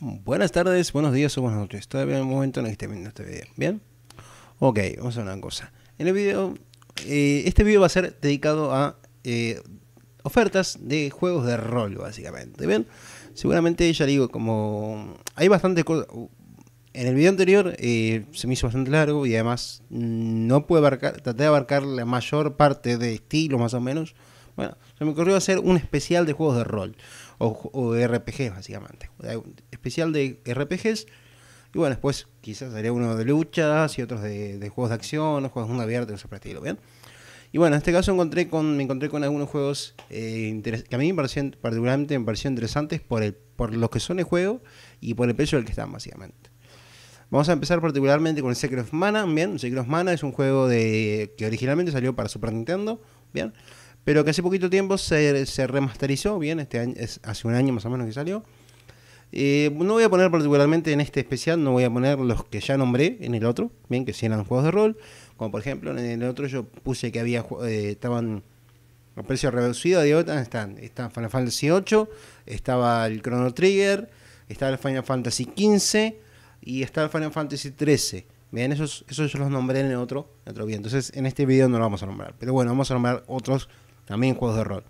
buenas tardes, buenos días o buenas noches. Todavía en el momento en el que viendo este video. ¿Bien? Ok, vamos a una cosa. En el video, eh, este video va a ser dedicado a eh, ofertas de juegos de rol, básicamente. ¿Bien? Seguramente ya digo, como hay bastante cosas... En el video anterior eh, se me hizo bastante largo y además no pude abarcar, traté de abarcar la mayor parte de estilo más o menos. Bueno, se me ocurrió hacer un especial de juegos de rol o, RPGs básicamente. Especial de RPGs. Y bueno, después quizás haría uno de luchas y otros de, juegos de acción, o juegos de mundo abierto, ese estilo, ¿bien? Y bueno, en este caso encontré con, me encontré con algunos juegos eh, que a mí me parecían, particularmente me parecieron interesantes por, el, por lo que son el juego y por el precio del que están, básicamente. Vamos a empezar particularmente con el Secret of Mana, ¿bien? Secret of Mana es un juego de, que originalmente salió para Super Nintendo, ¿bien? pero que hace poquito tiempo se, remasterizó bien, este año, es hace un año más o menos que salió. Eh, no voy a poner particularmente en este especial, no voy a poner los que ya nombré en el otro, bien, que sí eran juegos de rol, como por ejemplo en el otro yo puse que había, eh, estaban a precio reducido, digo, ah, están, están Final Fantasy VIII, estaba el Chrono Trigger, estaba el Final Fantasy XV y está el Final Fantasy XIII. Bien, esos, esos yo los nombré en el otro, en otro video. Entonces, en este video no lo vamos a nombrar. Pero bueno, vamos a nombrar otros también juegos de rol.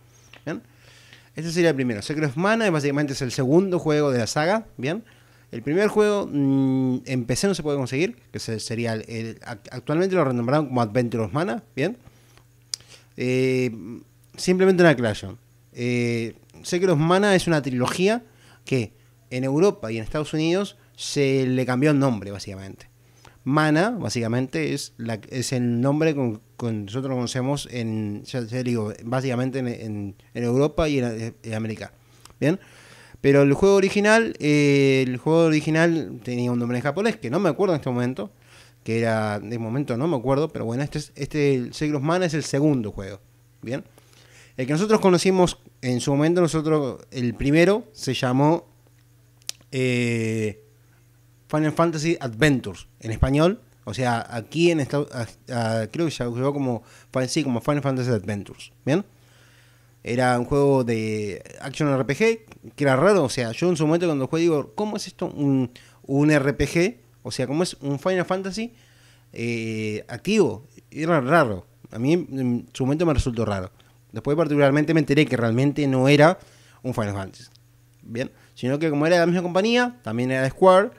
Este sería el primero. Secret of Mana básicamente es el segundo juego de la saga. ¿Bien? El primer juego mm, en PC no se puede conseguir, que sería actualmente lo renombraron como Adventure of Mana, ¿bien? Eh, simplemente una aclaración. Eh, Secret of Mana es una trilogía que en Europa y en Estados Unidos se le cambió el nombre, básicamente. Mana, básicamente, es, la, es el nombre con, nosotros conocemos en, ya, digo, básicamente en, Europa y en, América. ¿Bien? Pero el juego original, eh, el juego original tenía un nombre en japonés que no me acuerdo en este momento, que era, de momento no me acuerdo, pero bueno, este, es, este el Mana es el segundo juego. ¿Bien? El que nosotros conocimos en su momento, nosotros, el primero se llamó... Eh, Final Fantasy Adventures en español. O sea, aquí en Estados creo que se llegó como, como Final Fantasy Adventures. ¿Bien? Era un juego de Action RPG, que era raro. O sea, yo en su momento cuando jugué... digo, ¿cómo es esto? Un, un RPG. O sea, ¿cómo es un Final Fantasy eh, activo? Era raro. A mí en su momento me resultó raro. Después particularmente me enteré que realmente no era un Final Fantasy. Bien, sino que como era de la misma compañía, también era de Square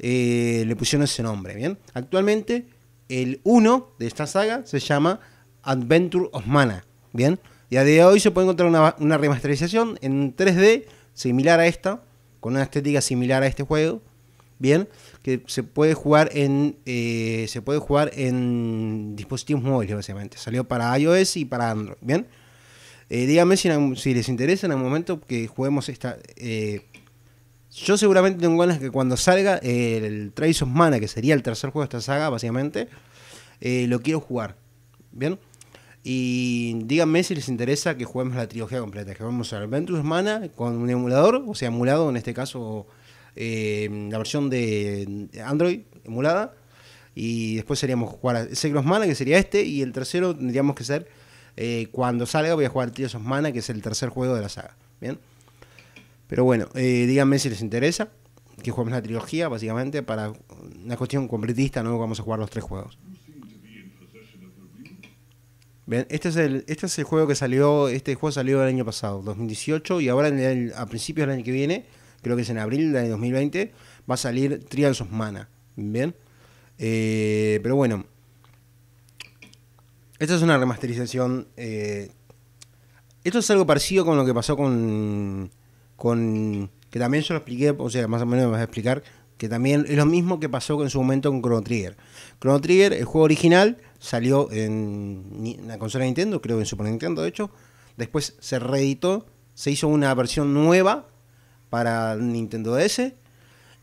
eh, le pusieron ese nombre, ¿bien? Actualmente, el 1 de esta saga se llama Adventure of Mana, ¿bien? Y a día de hoy se puede encontrar una, remasterización en 3D similar a esta, con una estética similar a este juego, ¿bien? Que se puede jugar en, eh, se puede jugar en dispositivos móviles, básicamente. Salió para iOS y para Android, ¿bien? Eh, díganme si, les interesa en el momento que juguemos esta, eh, yo seguramente tengo ganas que cuando salga eh, el Trails of Mana, que sería el tercer juego de esta saga, básicamente, eh, lo quiero jugar. ¿Bien? Y díganme si les interesa que juguemos la trilogía completa. Que a el Ventus Mana con un emulador, o sea, emulado en este caso eh, la versión de Android emulada. Y después seríamos jugar a Mana, que sería este. Y el tercero tendríamos que ser, cuando salga, voy a jugar Trails of Mana, que es el tercer juego de la saga. ¿Bien? Pero bueno, eh, díganme si les interesa que jugamos la trilogía, básicamente, para una cuestión completista, no vamos a jugar los tres juegos. bien Este es el, este es el juego que salió, este juego salió el año pasado, 2018, y ahora a principios del año que viene, creo que es en abril del año 2020, va a salir Trials of Mana. ¿Bien? Eh, pero bueno. Esta es una remasterización. Eh, esto es algo parecido con lo que pasó con que también se lo expliqué, o sea, más o menos me vas a explicar, que también es lo mismo que pasó en su momento con Chrono Trigger. Chrono Trigger, el juego original, salió en la consola Nintendo, creo que en Super Nintendo, de hecho. Después se reeditó, se hizo una versión nueva para Nintendo DS.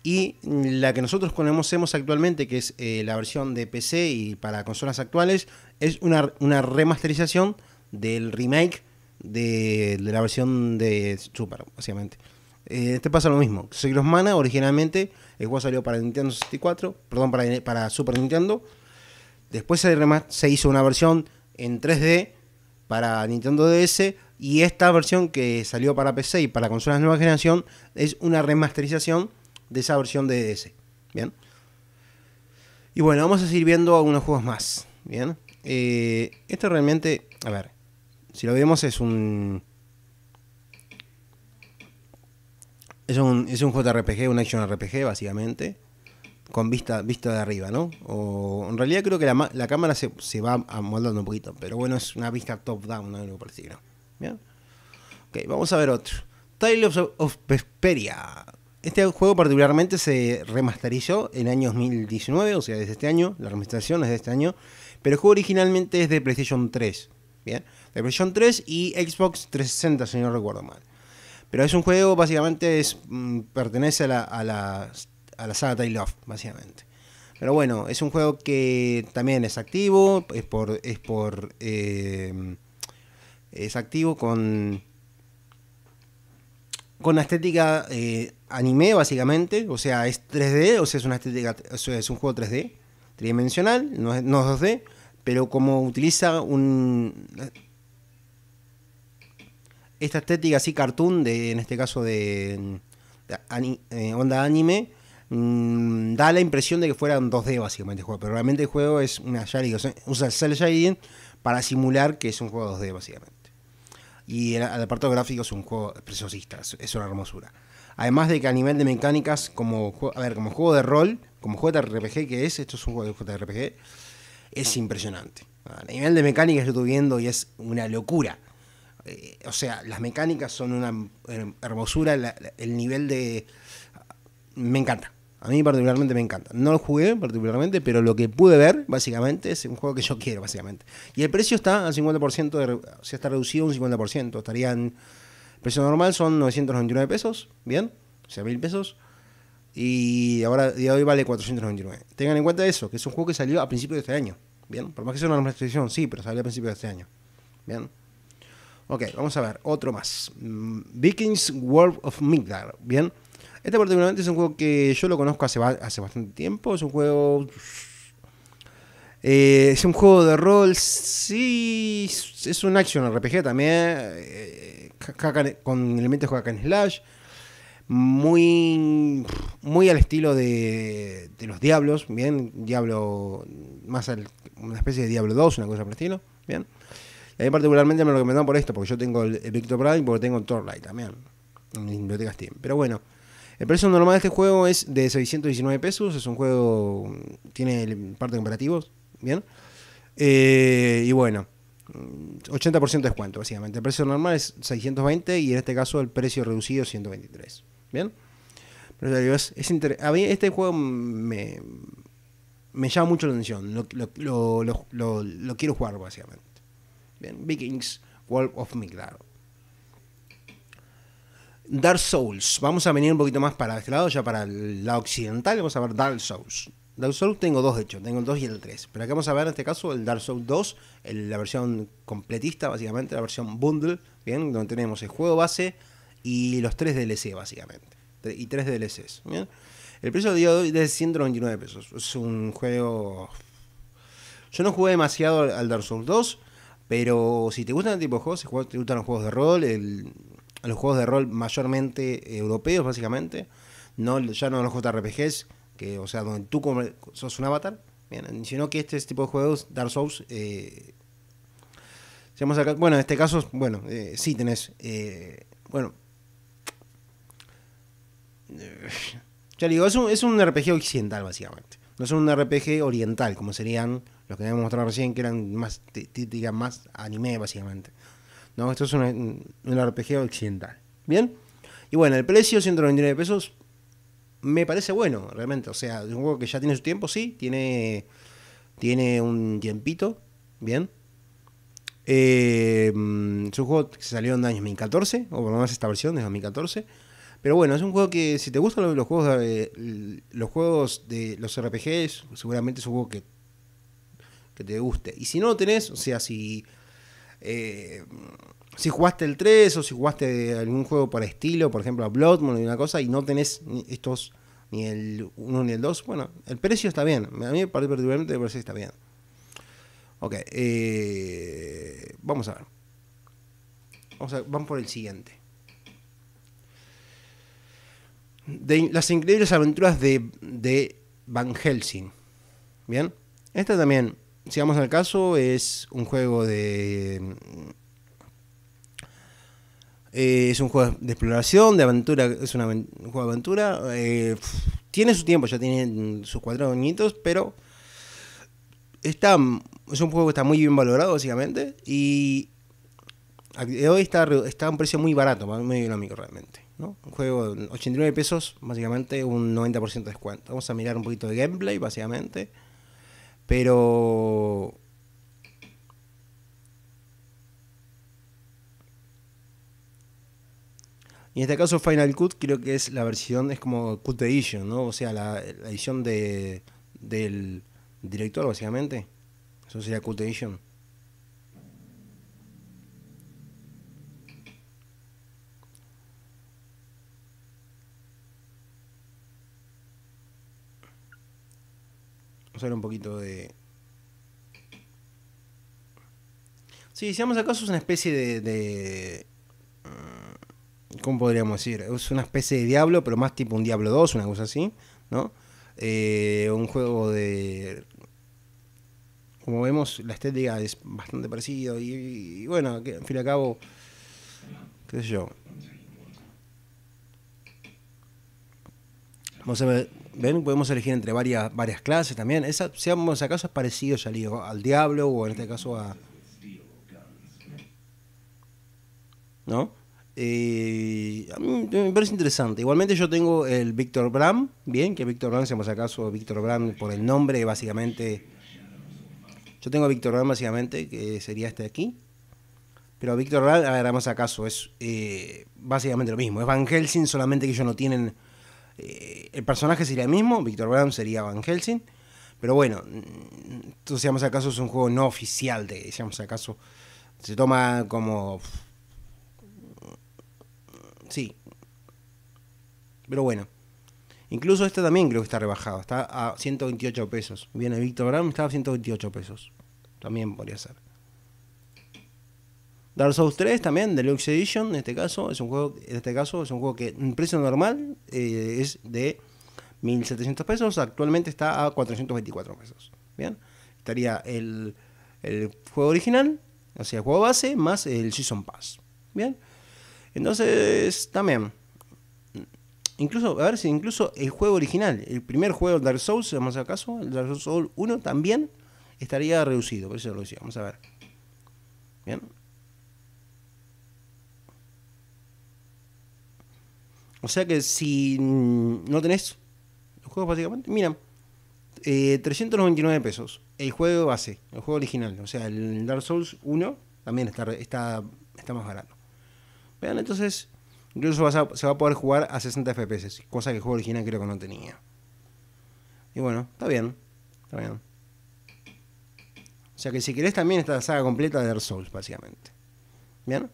Y la que nosotros conocemos actualmente, que es eh, la versión de PC y para consolas actuales, es una, una remasterización del remake de, la versión de Super, básicamente. Eh, este pasa lo mismo. Secret Mana, originalmente, el juego salió para Nintendo 64, perdón, para, para Super Nintendo. Después se, se hizo una versión en 3D para Nintendo DS. Y esta versión que salió para PC y para consolas de nueva generación es una remasterización de esa versión de DS. Bien. Y bueno, vamos a seguir viendo algunos juegos más. Bien. Eh, esto realmente. A ver si lo vemos es un... Es un, es un JRPG, un action RPG básicamente, con vista, vista de arriba, ¿no? O, en realidad creo que la, la cámara se, se va amoldando un poquito, pero bueno, es una vista top-down, algo parecido. ¿Bien? Ok, vamos a ver otro. Tales of, of Este juego particularmente se remasterizó en el año 2019, o sea, desde este año, la remasterización es de este año, pero el juego originalmente es de PlayStation 3, ¿bien? de 3 y Xbox 360, si no recuerdo mal. Pero es un juego, básicamente, es, mm, pertenece a la, a, la, a la saga básicamente. Pero bueno, es un juego que también es activo, es por. es por. Eh, es activo con. con estética eh, anime, básicamente. O sea, es 3D, o sea, es una estética. es un juego 3D, tridimensional, no no es 2D, pero como utiliza un esta estética así cartoon, de, en este caso de, eh, onda anime, mm, da la impresión de que fuera un 2D básicamente el juego, pero realmente el juego es una cel shading para simular que es un juego 2D básicamente. Y el, apartado gráfico es un juego preciosista, es, una hermosura. Además de que a nivel de mecánicas, como, a ver, como juego de rol, como juego de RPG que es, esto es un juego de RPG, es impresionante. A nivel de mecánicas yo estoy viendo y es una locura. Eh, o sea, las mecánicas son una hermosura, el nivel de... Me encanta. A mí particularmente me encanta. No lo jugué particularmente, pero lo que pude ver, básicamente, es un juego que yo quiero, básicamente. Y el precio está al 50%, de, o sea, está reducido un 50%. Estarían... El precio normal son 999 pesos, ¿bien? O sea, mil pesos. Y ahora de hoy vale 499. Tengan en cuenta eso, que es un juego que salió a principios de este año. Bien, por más que sea una normalización sí, pero salió a principios de este año. Bien. Ok, vamos a ver, otro más. Mm, Vikings World of Midgard, ¿bien? Este particularmente es un juego que yo lo conozco hace, hace bastante tiempo, es un juego... Eh, es un juego de rol, sí, es un action RPG también, eh, con elementos de hack and slash, muy, muy al estilo de, de, los Diablos, bien, Diablo, más una especie de Diablo 2, una cosa por el estilo, bien. A mí particularmente me lo recomendaron por esto, porque yo tengo el, Victor Prime, porque tengo el Torlight también. En bibliotecas Steam. Pero bueno. El precio normal de este juego es de 619 pesos. Es un juego. Tiene parte de comparativos. Bien. Eh, y bueno. 80% de descuento, básicamente. El precio normal es 620 y en este caso el precio reducido es 123. Bien. Pero es, a mí este juego me, llama mucho la atención. lo quiero jugar, básicamente. Bien, Vikings, World of Midgard. Dark Souls. Vamos a venir un poquito más para este lado, ya para el lado occidental. Vamos a ver Dark Souls. Dark Souls tengo dos, de hecho. Tengo el 2 y el 3. Pero acá vamos a ver en este caso el Dark Souls 2, la versión completista, básicamente, la versión bundle, ¿bien? Donde tenemos el juego base y los 3 DLC, básicamente. Y tres DLCs, El precio de hoy es de 199 pesos. Es un juego... Yo no jugué demasiado al Dark Souls 2 pero si te gustan el tipo de juegos, si te gustan los juegos de rol, los juegos de rol mayormente europeos, básicamente, no, ya no los JRPGs, que, o sea, donde tú sos un avatar, sino que este tipo de juegos, Dark Souls, eh, bueno, en este caso, bueno, eh, sí tenés, eh, bueno, ya digo, es es un RPG occidental, básicamente no son un RPG oriental, como serían los que habíamos mostrado recién, que eran más, más anime, básicamente. No, esto es un, un RPG occidental. Bien. Y bueno, el precio, 199 pesos, me parece bueno, realmente. O sea, es un juego que ya tiene su tiempo, sí, tiene, tiene un tiempito. Bien. Eh, mm, es un juego que salió en el año 2014, o por lo menos esta versión de 2014. Pero bueno, es un juego que si te gustan los juegos de, eh, los juegos de los RPGs, seguramente es un juego que, que te guste. Y si no lo tenés, o sea, si eh, si jugaste el 3 o si jugaste algún juego para estilo, por ejemplo a Bloodborne y una cosa y no tenés estos ni el 1 ni el 2, bueno, el precio está bien. A mí particularmente me parece que está bien. Ok, eh, vamos a ver. Vamos a, vamos por el siguiente de Las increíbles aventuras de, Van Helsing. Bien, esta también, si vamos al caso, es un juego de. Eh, es un juego de exploración, de aventura, es un juego de aventura. Eh, tiene su tiempo, ya tiene sus cuatro añitos, pero está, es un juego que está muy bien valorado, básicamente. Y hoy está, está a un precio muy barato, muy económico realmente. Un juego de 89 pesos, básicamente un 90% de descuento. Vamos a mirar un poquito de gameplay, básicamente. Pero... en este caso Final Cut creo que es la versión, es como Cut Edition, ¿no? O sea, la, edición de, del director, básicamente. Eso sería Cut Edition. un poquito de... Sí, seamos acaso es una especie de, de... Mm, ¿Cómo podríamos decir? Es una especie de Diablo, pero más tipo un Diablo 2, una cosa así, ¿no? Eh, un juego de como vemos, la estética es bastante parecida. Y, bueno, que, al fin y al cabo, qué sé yo. Vamos a ver, ¿Ven? Podemos elegir entre varias, varias clases también. Esa, seamos acaso es parecido, al diablo o en este caso a. ¿No? Eh, a mí me parece interesante. Igualmente yo tengo el Víctor Bram, bien, que Víctor Bram, seamos acaso Víctor Bram por el nombre, básicamente. Yo tengo Víctor Bram básicamente, que sería este de aquí. Pero Víctor Bram, a ver, vamos acaso, es eh, básicamente lo mismo. Es Van Helsing, solamente que ellos no tienen eh, el personaje sería el mismo, Victor Brown sería Van Helsing. Pero bueno, entonces, digamos, acaso es un juego no oficial, de, digamos, acaso se toma como. Sí. Pero bueno. Incluso este también creo que está rebajado. Está a 128 pesos. Viene Víctor Brown, está a 128 pesos. También podría ser. Dark Souls 3 también, Deluxe Edition, en este caso, es un juego, en este caso, es un juego que en precio normal eh, es de 1.700 pesos, actualmente está a 424 pesos. Bien, estaría el, juego original, o sea, el juego base, más el Season Pass. Bien, entonces también, incluso, a ver si incluso el juego original, el primer juego Dark Souls, vamos a caso, el Dark Souls 1 también estaría reducido, por eso lo decía, vamos a ver. Bien. O sea que si mm, no tenés los juegos básicamente, mira, 399 eh, pesos. El juego base, el juego original. O sea, el Dark Souls 1 también está, está, está más barato. Vean, entonces, incluso se va a poder jugar a 60 FPS, cosa que el juego original creo que no tenía. Y bueno, está bien, está bien. O sea que si querés también está la saga completa de Dark Souls, básicamente. ¿Bien?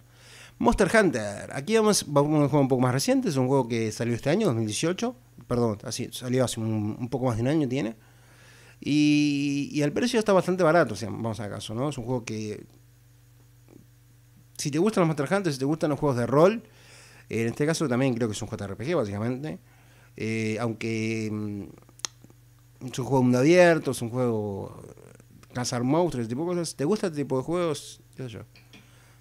Monster Hunter. Aquí vamos, vamos a un juego un poco más reciente. Es un juego que salió este año, 2018. Perdón, así, salió hace un, poco más de un año, tiene. Y, y el precio está bastante barato, o sea, vamos a caso, ¿no? Es un juego que. Si te gustan los Monster Hunter, si te gustan los juegos de rol, eh, en este caso también creo que es un JRPG, básicamente. Eh, aunque mm, es un juego mundo abierto, es un juego eh, cazar monstruos, ese tipo de cosas. ¿Te gusta este tipo de juegos? Yo, yo.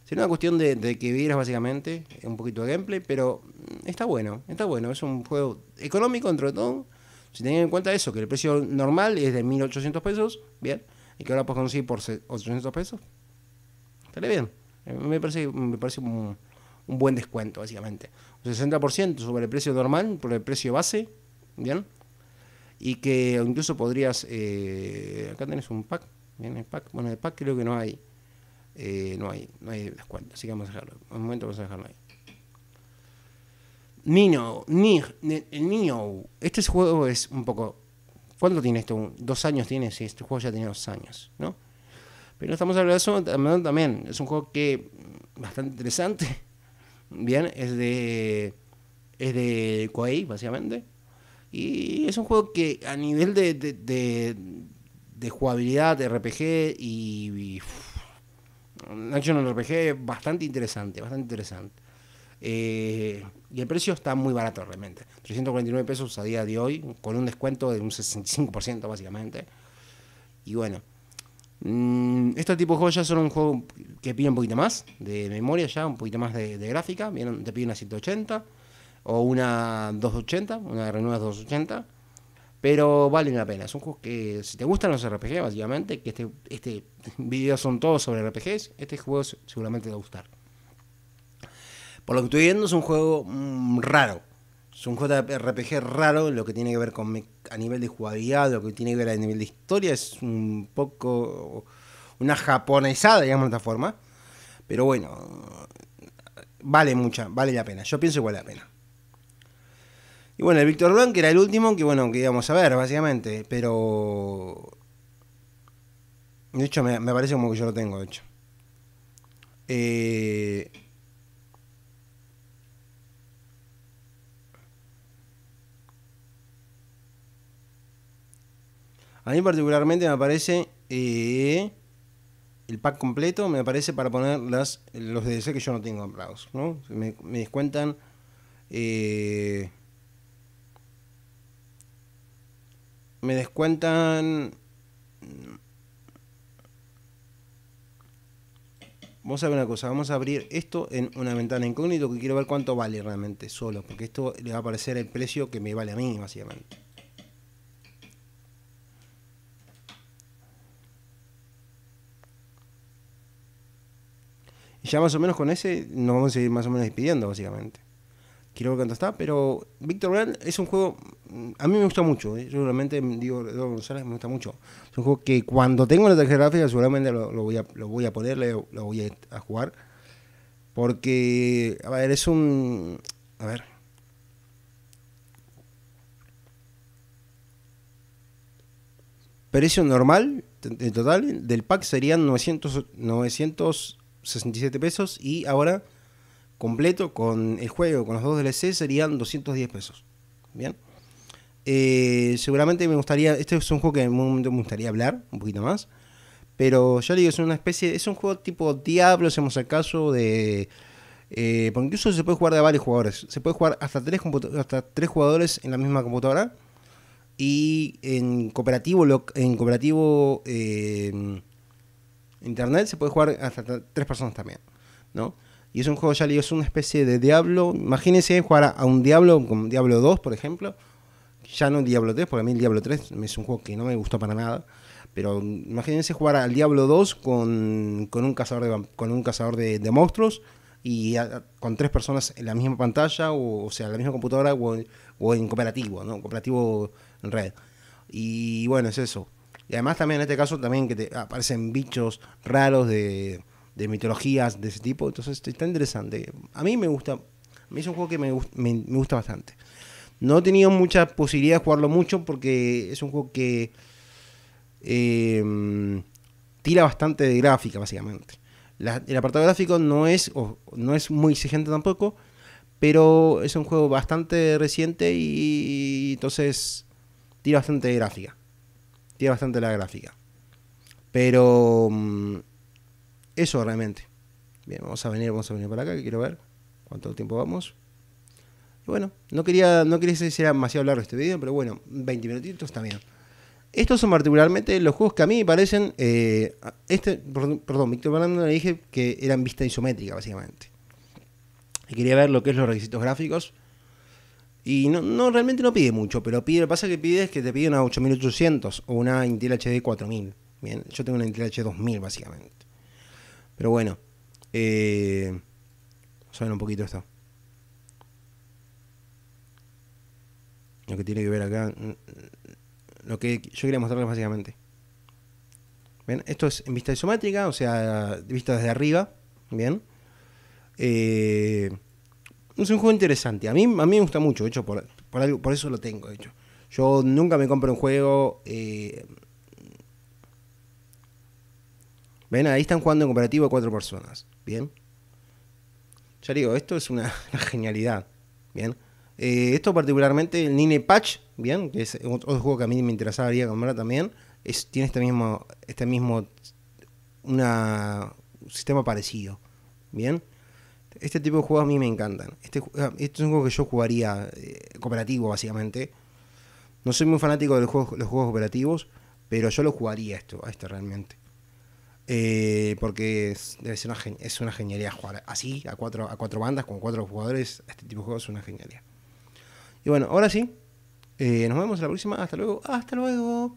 Sería una cuestión de, que vieras básicamente un poquito de gameplay, pero mm, está bueno, está bueno. Es un juego económico, entre todo. Si tenés en cuenta eso, que el precio normal es de 1800 pesos, bien, y que ahora puedes conseguir por 800 pesos, estaría bien. Eh, me parece, me parece un, buen descuento, básicamente. Un 60% sobre el precio normal, por el precio base, bien. Y que incluso podrías. Eh, acá tenés un pack, bien, el pack. Bueno, el pack creo que no hay. Eh, no, hay, no hay descuento. Así que vamos a dejarlo. Un momento vamos a dejarlo ahí. Nino, Este juego es un poco. ¿Cuánto tiene esto? Dos años tiene, sí, este juego ya tiene dos años, ¿no? Pero estamos hablando de eso también. Es un juego que. Mm, bastante interesante. Bien, es de. es de Koei, básicamente. Y es un juego que a nivel de. de, jugabilidad, de RPG y action RPG bastante interesante, bastante interesante. Eh, y el precio está muy barato realmente. 349 pesos a día de hoy, con un descuento de un 65% básicamente. Y bueno, mm, este tipo de juegos ya son un juego que pide un poquito más de memoria, ya un poquito más de, gráfica. te pide una 180 o una 280, una Renueva 280 pero valen la pena. son juegos que, si te gustan los RPG, básicamente, que este, este video son todos sobre RPGs, este juego seguramente te va a gustar. Por lo que estoy viendo, es un juego mm, raro. Es un juego de RPG raro, lo que tiene que ver con a nivel de jugabilidad, lo que tiene que ver a nivel de historia, es un poco una japonesada, digamos de esta forma. Pero bueno, vale mucha, vale la pena. Yo pienso que vale la pena. Y bueno, el Víctor Blanc era el último que, bueno, que íbamos a ver, básicamente. Pero. De hecho, me, parece como que yo lo tengo, de hecho. Eh, a mí particularmente me aparece eh, el pack completo, me aparece para poner las, los DLC que yo no tengo comprados. ¿no? Me, me descuentan eh, me descuentan... Vamos a ver una cosa, vamos a abrir esto en una ventana incógnito que quiero ver cuánto vale realmente solo, porque esto le va a aparecer el precio que me vale a mí, básicamente. Y ya más o menos con ese nos vamos a seguir más o menos despidiendo, básicamente quiero cuánto está, pero Víctor Real es un juego, mm, a mí me gusta mucho, ¿eh? yo realmente mm, digo, Eduardo González me gusta mucho, es un juego que cuando tengo la tarjeta gráfica seguramente lo, voy, a, lo poner, lo, voy a, jugar, porque, a ver, es un, a ver. Precio normal, en total, del pack serían 967 pesos y ahora completo con el juego, con los dos DLC, serían 210 pesos. Bien. Eh, seguramente me gustaría. Este es un juego que en momento me gustaría hablar un poquito más. Pero ya digo, es una especie. Es un juego tipo Diablo, hacemos el caso de. Eh, porque incluso se puede jugar de varios jugadores. Se puede jugar hasta tres, hasta tres jugadores en la misma computadora. Y en cooperativo, en cooperativo eh, internet se puede jugar hasta tres personas también. ¿no? Y es un juego, ya le digo, es una especie de Diablo. Imagínense jugar a un Diablo, como Diablo 2, por ejemplo. Ya no Diablo 3, porque a mí el Diablo 3 es un juego que no me gustó para nada. Pero imagínense jugar al Diablo 2 con, un cazador, de, con un cazador de, monstruos y con tres personas en la misma pantalla, o, sea, en la misma computadora o, o en cooperativo, ¿no? Cooperativo en red. Y bueno, es eso. Y además también en este caso también que te aparecen bichos raros de de mitologías de ese tipo. Entonces está interesante. A mí me gusta, a mí es un juego que me, gusta bastante. No he tenido mucha posibilidad de jugarlo mucho porque es un juego que em, tira bastante de gráfica, básicamente. el apartado gráfico no es, no es muy exigente tampoco, pero es un juego bastante reciente y, entonces tira bastante de gráfica. Tira bastante la gráfica. Pero... Em, eso realmente. Bien, vamos a venir, vamos a venir para acá, que quiero ver cuánto tiempo vamos. bueno, no quería, no quería que sea demasiado largo este video, pero bueno, 20 minutitos está bien. Estos son particularmente los juegos que a mí me parecen. Eh, este, perdón, Víctor Fernando le dije que eran vista isométrica, básicamente. Y quería ver lo que es los requisitos gráficos. Y no, no realmente no pide mucho, pero pide, lo que pasa que pide es que te pide una 8800 o una Intel HD 4000. Bien, yo tengo una Intel HD 2000, básicamente. Pero bueno, eh, a ver un poquito esto. Lo que tiene que ver acá, mm, mm, lo que yo quería mostrarles básicamente. Esto es en vista isométrica, o sea, vista desde arriba. Bien. Eh, es un juego interesante. A mí, a mí me gusta mucho, de hecho, por, eso lo tengo, de hecho. Yo nunca me compro un juego eh, Ven, ahí están jugando en cooperativo cuatro personas. Bien. Ya digo, esto es una, genialidad. Bien. Eh, esto particularmente, el Nine Patch, bien, que es otro juego que a mí me interesaría comprar también, es, tiene este mismo, este mismo una, sistema parecido. Bien. Este tipo de juegos a mí me encantan. Este, ah, este es un juego que yo jugaría eh, cooperativo, básicamente. No soy muy fanático de los juegos, los juegos cooperativos, pero yo lo jugaría esto, a este realmente. Eh, porque es, una, es una genialidad jugar así, a cuatro, a cuatro bandas, con cuatro jugadores. Este tipo de juegos es una genialidad. Y bueno, ahora sí. Eh, nos vemos en la próxima. Hasta luego. Hasta luego.